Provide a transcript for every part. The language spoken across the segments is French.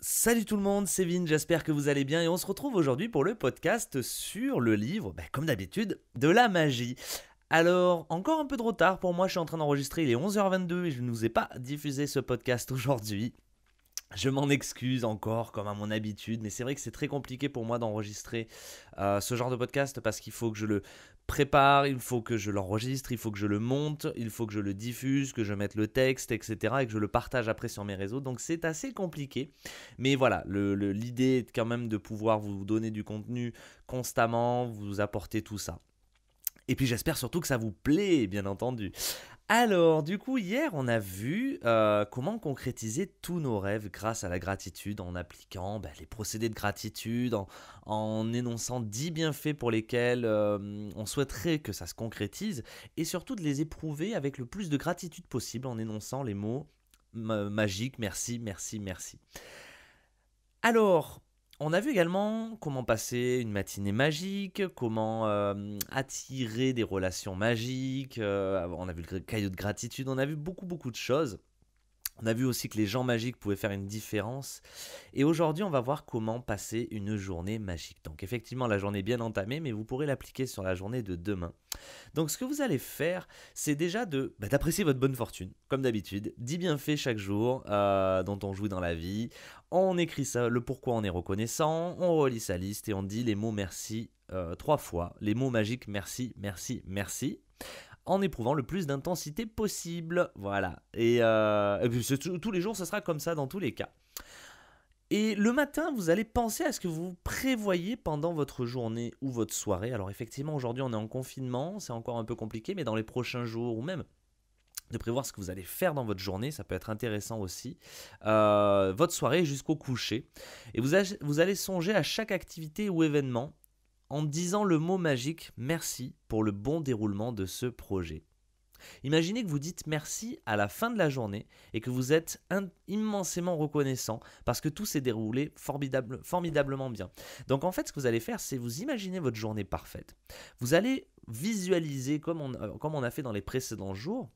Salut tout le monde, c'est Vin, j'espère que vous allez bien et on se retrouve aujourd'hui pour le podcast sur le livre, bah, comme d'habitude, de la magie. Alors, encore un peu de retard pour moi, je suis en train d'enregistrer, il est 11h22 et je ne vous ai pas diffusé ce podcast aujourd'hui. Je m'en excuse encore, comme à mon habitude, mais c'est vrai que c'est très compliqué pour moi d'enregistrer euh, ce genre de podcast parce qu'il faut que je le prépare, il faut que je l'enregistre, il faut que je le monte, il faut que je le diffuse, que je mette le texte, etc. et que je le partage après sur mes réseaux. Donc c'est assez compliqué. Mais voilà, l'idée est quand même de pouvoir vous donner du contenu constamment, vous apporter tout ça. Et puis j'espère surtout que ça vous plaît, bien entendu. Alors, du coup, hier, on a vu euh, comment concrétiser tous nos rêves grâce à la gratitude en appliquant bah, les procédés de gratitude, en, énonçant 10 bienfaits pour lesquels euh, on souhaiterait que ça se concrétise, et surtout de les éprouver avec le plus de gratitude possible en énonçant les mots magiques, merci, merci, merci. Alors, on a vu également comment passer une matinée magique, comment euh, attirer des relations magiques, euh, on a vu le caillou de gratitude, on a vu beaucoup beaucoup de choses. On a vu aussi que les gens magiques pouvaient faire une différence. Et aujourd'hui, on va voir comment passer une journée magique. Donc effectivement, la journée est bien entamée, mais vous pourrez l'appliquer sur la journée de demain. Donc ce que vous allez faire, c'est déjà de bah, d'apprécier votre bonne fortune, comme d'habitude. Dix bienfaits chaque jour euh, dont on joue dans la vie. On écrit ça, le pourquoi on est reconnaissant, on relit sa liste et on dit les mots merci euh, trois fois. Les mots magiques merci, merci, merci en éprouvant le plus d'intensité possible. Voilà. Et, euh, tous les jours, ce sera comme ça dans tous les cas. Et le matin, vous allez penser à ce que vous prévoyez pendant votre journée ou votre soirée. Alors effectivement, aujourd'hui, on est en confinement, c'est encore un peu compliqué, mais dans les prochains jours ou même de prévoir ce que vous allez faire dans votre journée, ça peut être intéressant aussi, euh, votre soirée jusqu'au coucher. Et vous allez songer à chaque activité ou événement en disant le mot magique merci pour le bon déroulement de ce projet. Imaginez que vous dites merci à la fin de la journée et que vous êtes immensément reconnaissant parce que tout s'est déroulé formidablement bien. Donc en fait, ce que vous allez faire, c'est vous imaginer votre journée parfaite. Vous allez visualiser, comme on, euh, a fait dans les précédents jours,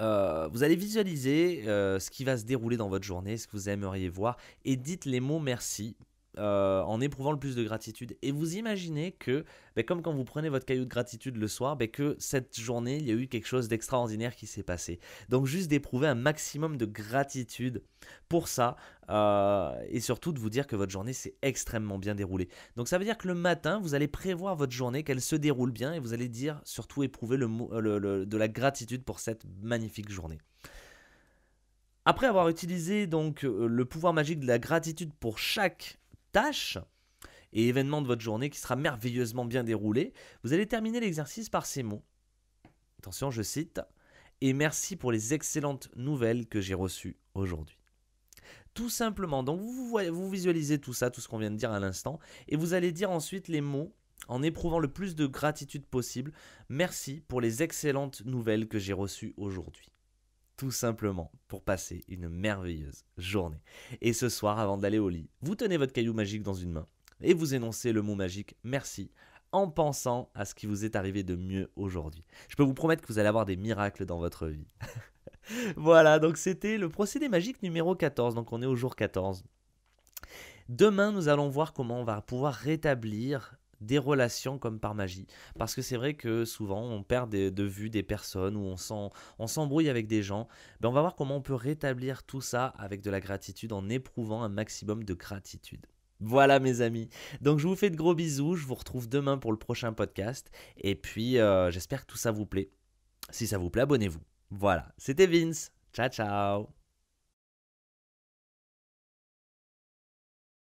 euh, vous allez visualiser euh, ce qui va se dérouler dans votre journée, ce que vous aimeriez voir, et dites les mots merci euh, en éprouvant le plus de gratitude. Et vous imaginez que, ben, comme quand vous prenez votre caillou de gratitude le soir, ben, que cette journée, il y a eu quelque chose d'extraordinaire qui s'est passé. Donc juste d'éprouver un maximum de gratitude pour ça, euh, et surtout de vous dire que votre journée s'est extrêmement bien déroulée. Donc ça veut dire que le matin, vous allez prévoir votre journée, qu'elle se déroule bien, et vous allez dire, surtout éprouver le, euh, de la gratitude pour cette magnifique journée. Après avoir utilisé donc le pouvoir magique de la gratitude pour chaque tâche et événement de votre journée qui sera merveilleusement bien déroulé. vous allez terminer l'exercice par ces mots. Attention, je cite Et merci pour les excellentes nouvelles que j'ai reçues aujourd'hui. Tout simplement, donc vous, vous visualisez tout ça, tout ce qu'on vient de dire à l'instant, et vous allez dire ensuite les mots en éprouvant le plus de gratitude possible. Merci pour les excellentes nouvelles que j'ai reçues aujourd'hui tout simplement pour passer une merveilleuse journée. Et ce soir, avant d'aller au lit, vous tenez votre caillou magique dans une main et vous énoncez le mot magique merci en pensant à ce qui vous est arrivé de mieux aujourd'hui. Je peux vous promettre que vous allez avoir des miracles dans votre vie. voilà, donc c'était le procédé magique numéro 14, donc on est au jour 14. Demain, nous allons voir comment on va pouvoir rétablir des relations comme par magie. Parce que c'est vrai que souvent on perd de vue des personnes ou on s'embrouille avec des gens. Ben on va voir comment on peut rétablir tout ça avec de la gratitude en éprouvant un maximum de gratitude. Voilà mes amis. Donc je vous fais de gros bisous, je vous retrouve demain pour le prochain podcast. Et puis euh, j'espère que tout ça vous plaît. Si ça vous plaît, abonnez-vous. Voilà, c'était Vince. Ciao ciao